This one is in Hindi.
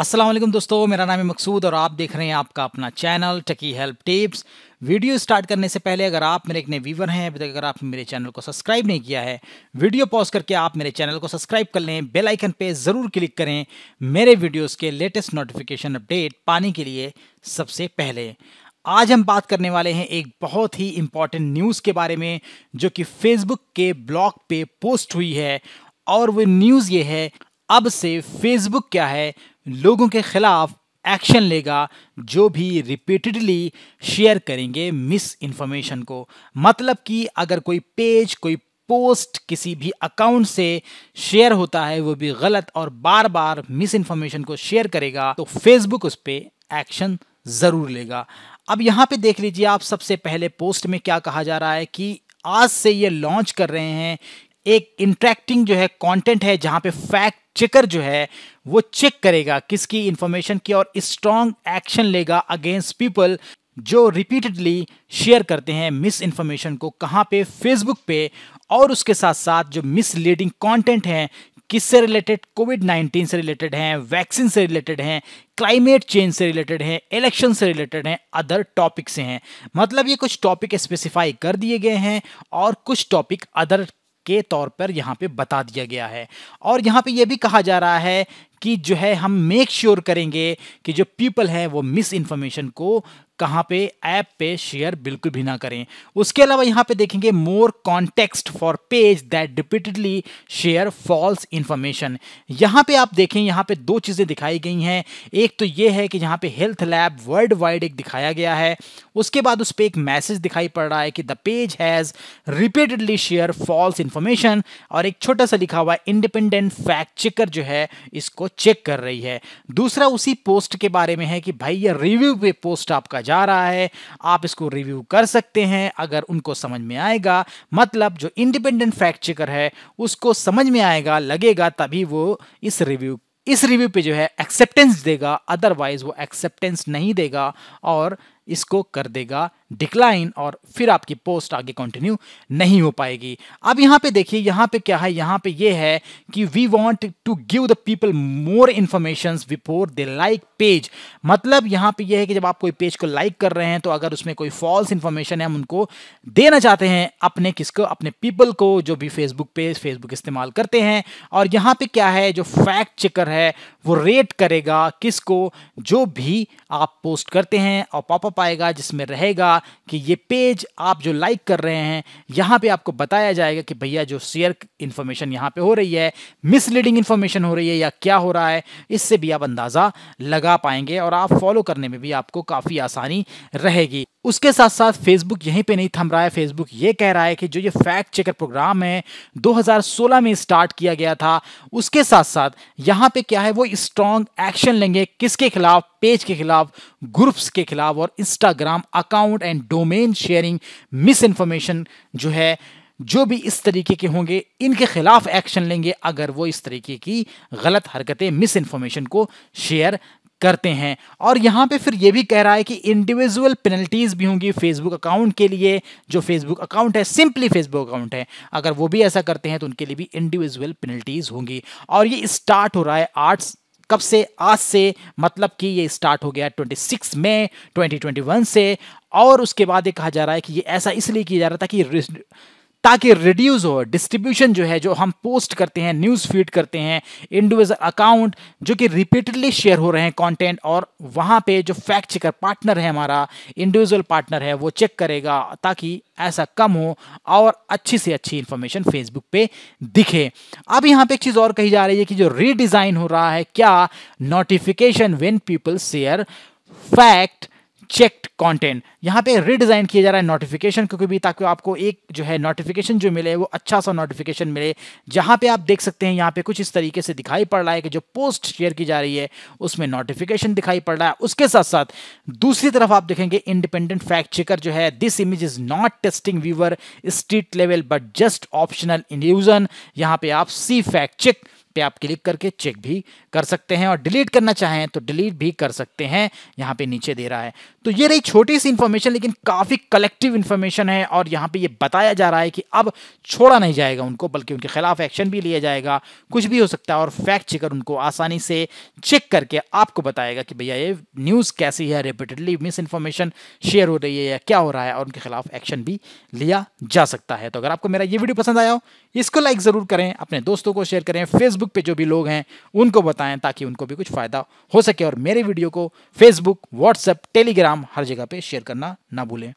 असलम दोस्तों मेरा नाम है मकसूद और आप देख रहे हैं आपका अपना चैनल टकी हेल्प टिप्स वीडियो स्टार्ट करने से पहले अगर आप मेरे एक नए व्यूवर हैं अभी तक अगर आपने मेरे चैनल को सब्सक्राइब नहीं किया है वीडियो पॉज करके आप मेरे चैनल को सब्सक्राइब कर लें बेल आइकन पे ज़रूर क्लिक करें मेरे वीडियोज़ के लेटेस्ट नोटिफिकेशन अपडेट पाने के लिए सबसे पहले आज हम बात करने वाले हैं एक बहुत ही इम्पॉर्टेंट न्यूज़ के बारे में जो कि फेसबुक के ब्लॉग पे पोस्ट हुई है और वो न्यूज़ ये है अब से फेसबुक क्या है लोगों के खिलाफ एक्शन लेगा जो भी रिपीटेडली शेयर करेंगे मिस इन्फॉर्मेशन को मतलब कि अगर कोई पेज कोई पोस्ट किसी भी अकाउंट से शेयर होता है वो भी गलत और बार बार मिस इन्फॉर्मेशन को शेयर करेगा तो फेसबुक उस पर एक्शन ज़रूर लेगा अब यहाँ पे देख लीजिए आप सबसे पहले पोस्ट में क्या कहा जा रहा है कि आज से ये लॉन्च कर रहे हैं एक इंट्रैक्टिंग जो है कंटेंट है जहाँ पे फैक्ट चेकर जो है वो चेक करेगा किसकी इंफॉर्मेशन की और स्ट्रॉन्ग एक्शन लेगा अगेंस्ट पीपल जो रिपीटेडली शेयर करते हैं मिस इन्फॉर्मेशन को कहाँ पे फेसबुक पे और उसके साथ साथ जो मिसलीडिंग कंटेंट हैं किससे रिलेटेड कोविड नाइन्टीन से रिलेटेड हैं वैक्सीन से रिलेटेड हैं क्लाइमेट चेंज से रिलेटेड हैं इलेक्शन से रिलेटेड हैं अदर टॉपिक से हैं मतलब ये कुछ टॉपिक स्पेसिफाई कर दिए गए हैं और कुछ टॉपिक अदर के तौर पर यहाँ पे बता दिया गया है और यहाँ पे ये भी कहा जा रहा है कि जो है हम मेक श्योर sure करेंगे कि जो पीपल हैं वो मिस इन्फॉर्मेशन को कहाँ पे ऐप पे शेयर बिल्कुल भी ना करें उसके अलावा यहाँ पे देखेंगे more context for page that repeatedly share false information यहाँ पे आप देखें यहाँ पे दो चीज़ें दिखाई गई हैं एक तो ये है कि यहाँ पे हेल्थ लैब वर्ल्ड वाइड एक दिखाया गया है उसके बाद उस पर एक मैसेज दिखाई पड़ रहा है कि the page has repeatedly share false information और एक छोटा सा लिखा हुआ इंडिपेंडेंट फैक्ट चेकर जो है इसको चेक कर रही है दूसरा उसी पोस्ट के बारे में है कि भाई ये रिव्यू पे पोस्ट आपका जा रहा है आप इसको रिव्यू कर सकते हैं अगर उनको समझ में आएगा मतलब जो इंडिपेंडेंट फैक्ट चेकर है उसको समझ में आएगा लगेगा तभी वो इस रिव्यू इस रिव्यू पे जो है एक्सेप्टेंस देगा अदरवाइज वो एक्सेप्टेंस नहीं देगा और इसको कर देगा डिक्लाइन और फिर आपकी पोस्ट आगे कंटिन्यू नहीं हो पाएगी अब यहां पे देखिए यहां पे क्या है यहां पे ये है कि we want to give the people more information before the like page मतलब यहां पे ये है कि जब आप कोई पेज को लाइक कर रहे हैं तो अगर उसमें कोई फॉल्स इन्फॉर्मेशन है हम उनको देना चाहते हैं अपने किसको अपने पीपल को जो भी फेसबुक पेज फेसबुक इस्तेमाल करते हैं और यहां पर क्या है जो फैक्ट चेकर है वो रेट करेगा किसको जो भी आप पोस्ट करते हैं और पॉपअप पाएगा जिसमें रहेगा कि ये पेज आप जो लाइक कर रहे हैं यहाँ पे आपको बताया जाएगा कि भैया जो शेयर इन्फॉर्मेशन यहाँ पे हो रही है मिसलीडिंग इन्फॉर्मेशन हो रही है या क्या हो रहा है इससे भी आप अंदाज़ा लगा पाएंगे और आप फॉलो करने में भी आपको काफ़ी आसानी रहेगी उसके साथ साथ फेसबुक यहीं पे नहीं थम रहा है फेसबुक ये कह रहा है कि जो ये फैक्ट चेकर प्रोग्राम है 2016 में स्टार्ट किया गया था उसके साथ साथ यहाँ पे क्या है वो स्ट्रॉन्ग एक्शन लेंगे किसके खिलाफ पेज के खिलाफ ग्रुप्स के खिलाफ और Instagram account and domain sharing misinformation जो है जो भी इस तरीके के होंगे इनके खिलाफ एक्शन लेंगे अगर वो इस तरीके की गलत हरकतें मिस इन्फॉर्मेशन को शेयर करते हैं और यहाँ पे फिर ये भी कह रहा है कि इंडिविजुअल पेनल्टीज भी होंगी फेसबुक अकाउंट के लिए जो फेसबुक अकाउंट है सिंपली फेसबुक अकाउंट है अगर वो भी ऐसा करते हैं तो उनके लिए भी इंडिविजुअल पेनल्टीज होंगी और ये स्टार्ट हो रहा है आठ कब से आज से मतलब कि ये स्टार्ट हो गया 26 मई 2021 से और उसके बाद ये कहा जा रहा है कि ये ऐसा इसलिए किया जा रहा था कि ताकि रिड्यूस हो डिस्ट्रीब्यूशन जो है जो हम पोस्ट करते हैं न्यूज़ फीड करते हैं इंडिविजुअल अकाउंट जो कि रिपीटेडली शेयर हो रहे हैं कंटेंट और वहां पे जो फैक्ट चेकर पार्टनर है हमारा इंडिविजुअल पार्टनर है वो चेक करेगा ताकि ऐसा कम हो और अच्छी से अच्छी इंफॉर्मेशन फेसबुक पे दिखे अब यहां पे एक चीज़ और कही जा रही है कि जो रीडिज़ाइन हो रहा है क्या notification when people share fact checked content यहाँ पे रिडिज़ाइन किया जा रहा है नोटिफिकेशन क्योंकि भी ताकि आपको एक जो है नोटिफिकेशन जो मिले वो अच्छा सा नोटिफिकेशन मिले जहाँ पे आप देख सकते हैं यहाँ पे कुछ इस तरीके से दिखाई पड़ रहा है कि जो पोस्ट शेयर की जा रही है उसमें नोटिफिकेशन दिखाई पड़ रहा है उसके साथ साथ दूसरी तरफ आप देखेंगे इंडिपेंडेंट फैक्ट चेकर जो है this image is not testing viewer street level but just optional using यहाँ पे आप सी फैक्ट चेक पे आप क्लिक करके चेक भी कर सकते हैं और डिलीट करना चाहें तो डिलीट भी कर सकते हैं यहाँ पे नीचे दे रहा है तो ये रही छोटी सी इन्फॉर्मेशन लेकिन काफ़ी कलेक्टिव इन्फॉर्मेशन है और यहाँ पे ये बताया जा रहा है कि अब छोड़ा नहीं जाएगा उनको बल्कि उनके खिलाफ एक्शन भी लिया जाएगा कुछ भी हो सकता है और फैक्ट चेकर उनको आसानी से चेक करके आपको बताएगा कि भैया ये न्यूज़ कैसी है रिपीटेडली मिस इन्फॉर्मेशन शेयर हो रही है या क्या हो रहा है और उनके खिलाफ एक्शन भी लिया जा सकता है तो अगर आपको मेरा ये वीडियो पसंद आया हो इसको लाइक ज़रूर करें अपने दोस्तों को शेयर करें फेसबुक पे जो भी लोग हैं उनको बताएं ताकि उनको भी कुछ फ़ायदा हो सके और मेरे वीडियो को फेसबुक व्हाट्सएप टेलीग्राम हर जगह पे शेयर करना ना भूलें